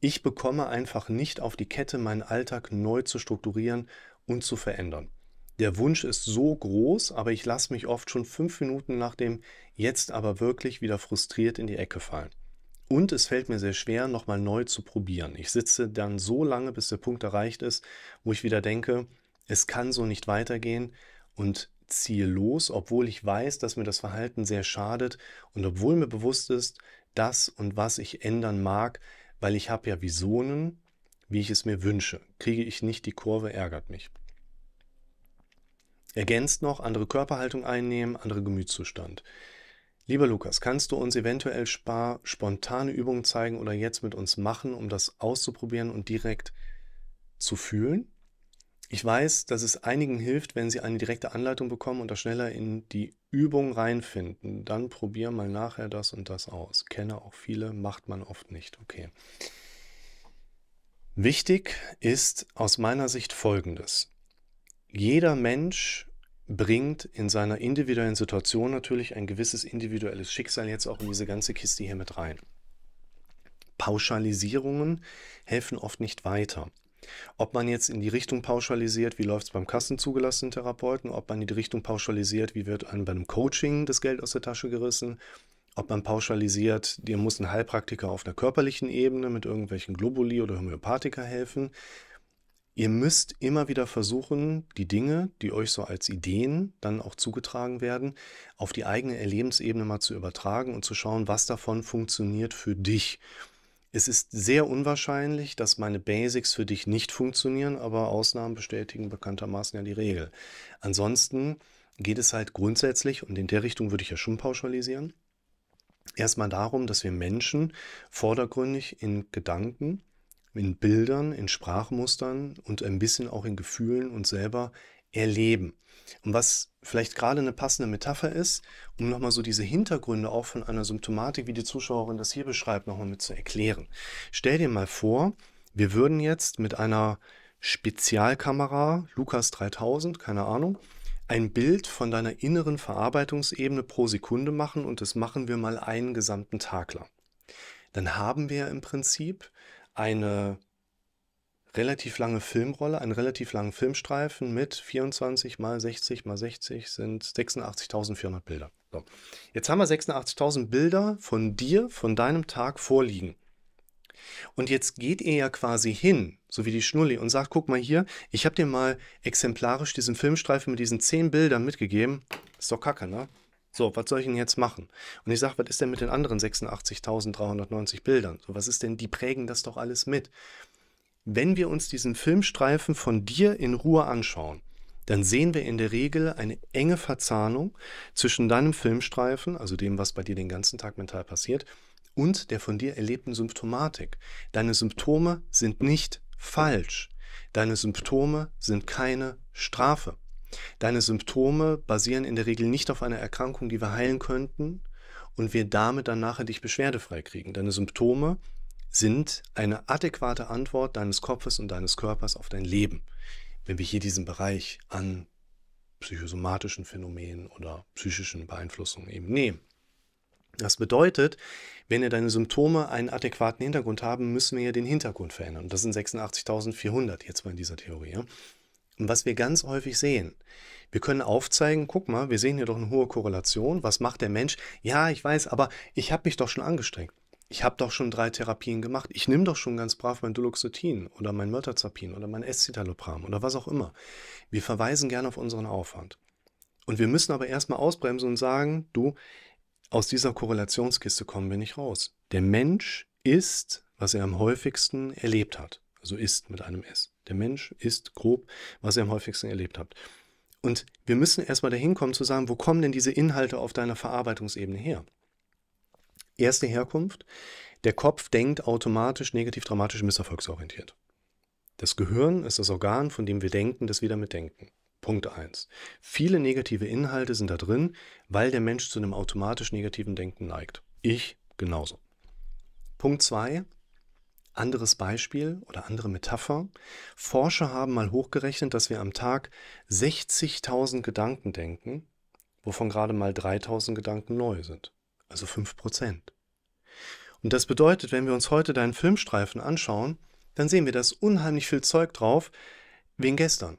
Ich bekomme einfach nicht auf die Kette, meinen Alltag neu zu strukturieren und zu verändern. Der Wunsch ist so groß, aber ich lasse mich oft schon fünf Minuten nach dem jetzt aber wirklich wieder frustriert in die Ecke fallen. Und es fällt mir sehr schwer, nochmal neu zu probieren. Ich sitze dann so lange, bis der Punkt erreicht ist, wo ich wieder denke, es kann so nicht weitergehen und ziehe los, obwohl ich weiß, dass mir das Verhalten sehr schadet und obwohl mir bewusst ist, das und was ich ändern mag, weil ich habe ja Visionen, wie ich es mir wünsche. Kriege ich nicht die Kurve, ärgert mich. Ergänzt noch, andere Körperhaltung einnehmen, andere Gemütszustand. Lieber Lukas, kannst du uns eventuell spar spontane Übungen zeigen oder jetzt mit uns machen, um das auszuprobieren und direkt zu fühlen? Ich weiß, dass es einigen hilft, wenn sie eine direkte Anleitung bekommen und da schneller in die Übung reinfinden. Dann probier mal nachher das und das aus. Kenne auch viele, macht man oft nicht. Okay. Wichtig ist aus meiner Sicht Folgendes. Jeder Mensch bringt in seiner individuellen Situation natürlich ein gewisses individuelles Schicksal jetzt auch in diese ganze Kiste hier mit rein. Pauschalisierungen helfen oft nicht weiter. Ob man jetzt in die Richtung pauschalisiert, wie läuft es beim kassenzugelassenen Therapeuten, ob man in die Richtung pauschalisiert, wie wird einem beim Coaching das Geld aus der Tasche gerissen, ob man pauschalisiert, dir muss ein Heilpraktiker auf einer körperlichen Ebene mit irgendwelchen Globuli oder Homöopathika helfen. Ihr müsst immer wieder versuchen, die Dinge, die euch so als Ideen dann auch zugetragen werden, auf die eigene Erlebensebene mal zu übertragen und zu schauen, was davon funktioniert für dich es ist sehr unwahrscheinlich, dass meine Basics für dich nicht funktionieren, aber Ausnahmen bestätigen bekanntermaßen ja die Regel. Ansonsten geht es halt grundsätzlich, und in der Richtung würde ich ja schon pauschalisieren, erstmal darum, dass wir Menschen vordergründig in Gedanken, in Bildern, in Sprachmustern und ein bisschen auch in Gefühlen uns selber erleben. Und was vielleicht gerade eine passende Metapher ist, um nochmal so diese Hintergründe auch von einer Symptomatik, wie die Zuschauerin das hier beschreibt, nochmal mit zu erklären. Stell dir mal vor, wir würden jetzt mit einer Spezialkamera, Lukas 3000, keine Ahnung, ein Bild von deiner inneren Verarbeitungsebene pro Sekunde machen und das machen wir mal einen gesamten Tag lang. Dann haben wir im Prinzip eine relativ lange Filmrolle, einen relativ langen Filmstreifen mit 24 mal 60 mal 60 sind 86.400 Bilder. So. Jetzt haben wir 86.000 Bilder von dir, von deinem Tag vorliegen. Und jetzt geht ihr ja quasi hin, so wie die Schnulli, und sagt, guck mal hier, ich habe dir mal exemplarisch diesen Filmstreifen mit diesen zehn Bildern mitgegeben. Ist doch kacke, ne? So, was soll ich denn jetzt machen? Und ich sage, was ist denn mit den anderen 86.390 Bildern? So, was ist denn, die prägen das doch alles mit. Wenn wir uns diesen Filmstreifen von dir in Ruhe anschauen, dann sehen wir in der Regel eine enge Verzahnung zwischen deinem Filmstreifen, also dem, was bei dir den ganzen Tag mental passiert, und der von dir erlebten Symptomatik. Deine Symptome sind nicht falsch. Deine Symptome sind keine Strafe. Deine Symptome basieren in der Regel nicht auf einer Erkrankung, die wir heilen könnten und wir damit dann nachher dich beschwerdefrei kriegen. Deine Symptome sind eine adäquate Antwort deines Kopfes und deines Körpers auf dein Leben. Wenn wir hier diesen Bereich an psychosomatischen Phänomenen oder psychischen Beeinflussungen eben nehmen. Das bedeutet, wenn ja deine Symptome einen adäquaten Hintergrund haben, müssen wir ja den Hintergrund verändern. Und das sind 86.400 jetzt mal in dieser Theorie. Ja? Und was wir ganz häufig sehen, wir können aufzeigen, guck mal, wir sehen hier doch eine hohe Korrelation. Was macht der Mensch? Ja, ich weiß, aber ich habe mich doch schon angestrengt ich habe doch schon drei Therapien gemacht. Ich nehme doch schon ganz brav mein Duloxetin oder mein Mirtazapin oder mein Escitalopram oder was auch immer. Wir verweisen gerne auf unseren Aufwand. Und wir müssen aber erstmal ausbremsen und sagen, du, aus dieser Korrelationskiste kommen wir nicht raus. Der Mensch ist, was er am häufigsten erlebt hat. Also ist mit einem S. Der Mensch ist grob, was er am häufigsten erlebt hat. Und wir müssen erstmal dahin kommen zu sagen, wo kommen denn diese Inhalte auf deiner Verarbeitungsebene her? Erste Herkunft. Der Kopf denkt automatisch negativ, dramatisch, misserfolgsorientiert. Das Gehirn ist das Organ, von dem wir denken, das wir damit denken. Punkt 1. Viele negative Inhalte sind da drin, weil der Mensch zu einem automatisch negativen Denken neigt. Ich genauso. Punkt 2. Anderes Beispiel oder andere Metapher. Forscher haben mal hochgerechnet, dass wir am Tag 60.000 Gedanken denken, wovon gerade mal 3.000 Gedanken neu sind also 5%. Und das bedeutet, wenn wir uns heute deinen Filmstreifen anschauen, dann sehen wir, dass unheimlich viel Zeug drauf wegen gestern.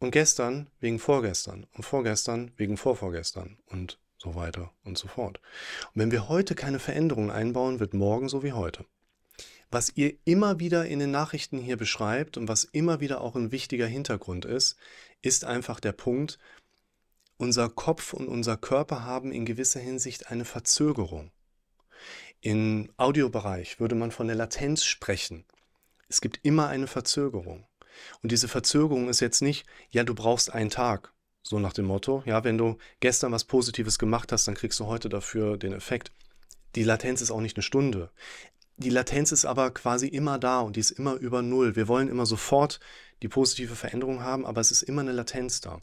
Und gestern wegen vorgestern. Und vorgestern wegen vorvorgestern. Und so weiter und so fort. Und wenn wir heute keine Veränderungen einbauen, wird morgen so wie heute. Was ihr immer wieder in den Nachrichten hier beschreibt und was immer wieder auch ein wichtiger Hintergrund ist, ist einfach der Punkt, unser Kopf und unser Körper haben in gewisser Hinsicht eine Verzögerung. Im Audiobereich würde man von der Latenz sprechen. Es gibt immer eine Verzögerung. Und diese Verzögerung ist jetzt nicht, ja, du brauchst einen Tag, so nach dem Motto, ja, wenn du gestern was Positives gemacht hast, dann kriegst du heute dafür den Effekt. Die Latenz ist auch nicht eine Stunde. Die Latenz ist aber quasi immer da und die ist immer über Null. Wir wollen immer sofort die positive Veränderung haben, aber es ist immer eine Latenz da.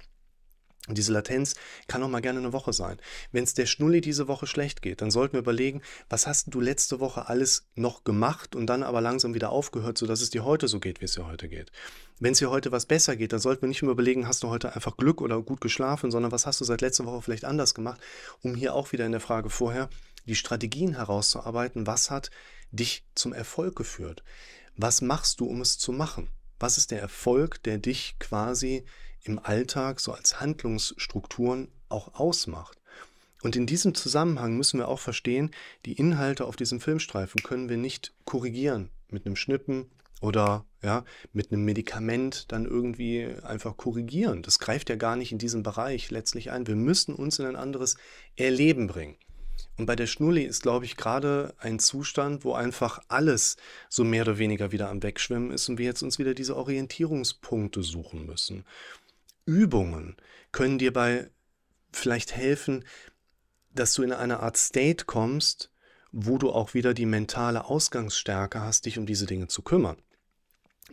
Und diese Latenz kann auch mal gerne eine Woche sein. Wenn es der Schnulli diese Woche schlecht geht, dann sollten wir überlegen, was hast du letzte Woche alles noch gemacht und dann aber langsam wieder aufgehört, sodass es dir heute so geht, wie es dir heute geht. Wenn es dir heute was besser geht, dann sollten wir nicht mehr überlegen, hast du heute einfach Glück oder gut geschlafen, sondern was hast du seit letzter Woche vielleicht anders gemacht, um hier auch wieder in der Frage vorher die Strategien herauszuarbeiten, was hat dich zum Erfolg geführt? Was machst du, um es zu machen? Was ist der Erfolg, der dich quasi im Alltag so als Handlungsstrukturen auch ausmacht? Und in diesem Zusammenhang müssen wir auch verstehen, die Inhalte auf diesem Filmstreifen können wir nicht korrigieren mit einem Schnippen oder ja, mit einem Medikament dann irgendwie einfach korrigieren. Das greift ja gar nicht in diesem Bereich letztlich ein. Wir müssen uns in ein anderes Erleben bringen. Und bei der Schnulli ist, glaube ich, gerade ein Zustand, wo einfach alles so mehr oder weniger wieder am Wegschwimmen ist und wir jetzt uns wieder diese Orientierungspunkte suchen müssen. Übungen können dir bei vielleicht helfen, dass du in eine Art State kommst, wo du auch wieder die mentale Ausgangsstärke hast, dich um diese Dinge zu kümmern.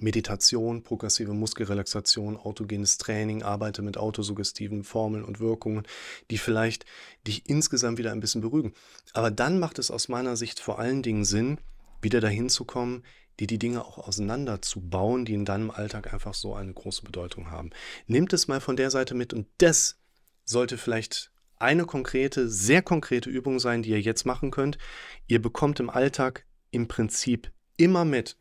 Meditation, progressive Muskelrelaxation, autogenes Training, arbeite mit autosuggestiven Formeln und Wirkungen, die vielleicht dich insgesamt wieder ein bisschen beruhigen. Aber dann macht es aus meiner Sicht vor allen Dingen Sinn, wieder dahin zu kommen, dir die Dinge auch auseinanderzubauen, die in deinem Alltag einfach so eine große Bedeutung haben. Nimmt es mal von der Seite mit und das sollte vielleicht eine konkrete, sehr konkrete Übung sein, die ihr jetzt machen könnt. Ihr bekommt im Alltag im Prinzip immer mit,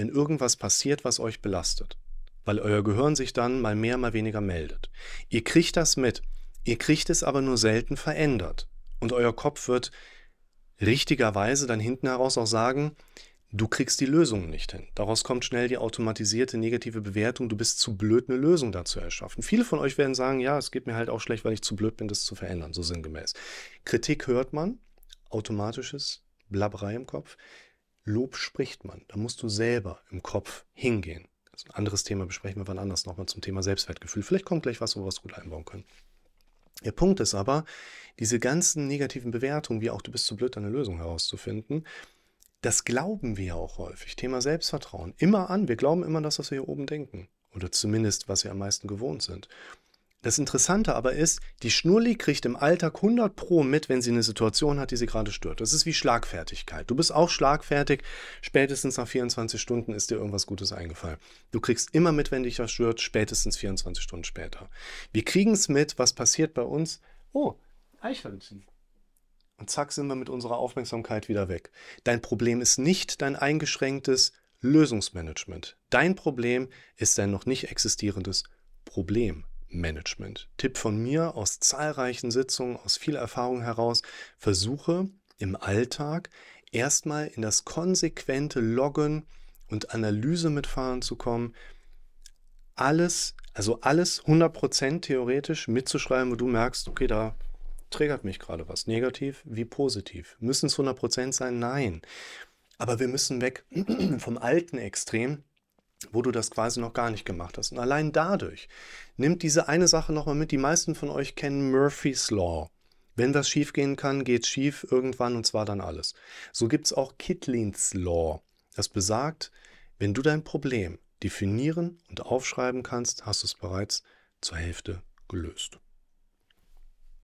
wenn irgendwas passiert, was euch belastet, weil euer Gehirn sich dann mal mehr, mal weniger meldet. Ihr kriegt das mit, ihr kriegt es aber nur selten verändert. Und euer Kopf wird richtigerweise dann hinten heraus auch sagen, du kriegst die Lösung nicht hin. Daraus kommt schnell die automatisierte negative Bewertung, du bist zu blöd, eine Lösung dazu erschaffen. Viele von euch werden sagen, ja, es geht mir halt auch schlecht, weil ich zu blöd bin, das zu verändern, so sinngemäß. Kritik hört man, automatisches Blabberei im Kopf. Lob spricht man. Da musst du selber im Kopf hingehen. Das ist ein anderes Thema, besprechen wir wann anders nochmal zum Thema Selbstwertgefühl. Vielleicht kommt gleich was, wo wir was gut einbauen können. Der Punkt ist aber, diese ganzen negativen Bewertungen, wie auch du bist zu blöd, eine Lösung herauszufinden, das glauben wir auch häufig. Thema Selbstvertrauen. Immer an. Wir glauben immer das, was wir hier oben denken. Oder zumindest, was wir am meisten gewohnt sind. Das Interessante aber ist, die Schnurli kriegt im Alltag 100 Pro mit, wenn sie eine Situation hat, die sie gerade stört. Das ist wie Schlagfertigkeit. Du bist auch schlagfertig, spätestens nach 24 Stunden ist dir irgendwas Gutes eingefallen. Du kriegst immer mit, wenn dich was stört, spätestens 24 Stunden später. Wir kriegen es mit, was passiert bei uns. Oh, Eichhörnchen. Und zack sind wir mit unserer Aufmerksamkeit wieder weg. Dein Problem ist nicht dein eingeschränktes Lösungsmanagement. Dein Problem ist dein noch nicht existierendes Problem. Management. Tipp von mir aus zahlreichen Sitzungen, aus viel Erfahrung heraus, versuche im Alltag erstmal in das konsequente Loggen und Analyse mitfahren zu kommen. Alles, also alles 100% theoretisch mitzuschreiben, wo du merkst, okay, da triggert mich gerade was, negativ wie positiv. Müssen es 100% sein? Nein. Aber wir müssen weg vom alten Extrem, wo du das quasi noch gar nicht gemacht hast. Und allein dadurch nimmt diese eine Sache nochmal mit. Die meisten von euch kennen Murphy's Law. Wenn was schief gehen kann, geht schief irgendwann und zwar dann alles. So gibt es auch Kittlins Law. Das besagt, wenn du dein Problem definieren und aufschreiben kannst, hast du es bereits zur Hälfte gelöst.